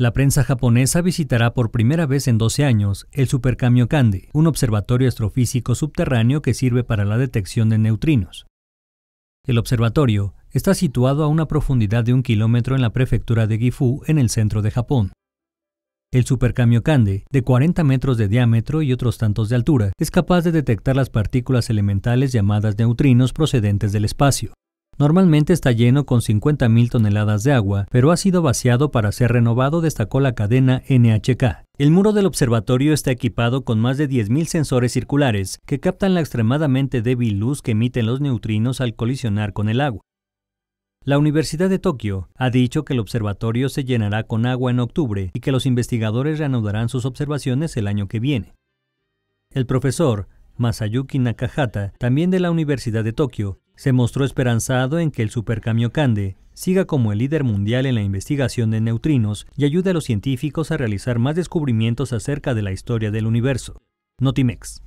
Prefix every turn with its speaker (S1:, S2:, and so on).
S1: La prensa japonesa visitará por primera vez en 12 años el Supercamio Kande, un observatorio astrofísico subterráneo que sirve para la detección de neutrinos. El observatorio está situado a una profundidad de un kilómetro en la prefectura de Gifu, en el centro de Japón. El Kande, de 40 metros de diámetro y otros tantos de altura, es capaz de detectar las partículas elementales llamadas neutrinos procedentes del espacio. Normalmente está lleno con 50.000 toneladas de agua, pero ha sido vaciado para ser renovado, destacó la cadena NHK. El muro del observatorio está equipado con más de 10.000 sensores circulares que captan la extremadamente débil luz que emiten los neutrinos al colisionar con el agua. La Universidad de Tokio ha dicho que el observatorio se llenará con agua en octubre y que los investigadores reanudarán sus observaciones el año que viene. El profesor Masayuki Nakahata, también de la Universidad de Tokio, se mostró esperanzado en que el Kande siga como el líder mundial en la investigación de neutrinos y ayude a los científicos a realizar más descubrimientos acerca de la historia del universo. Notimex.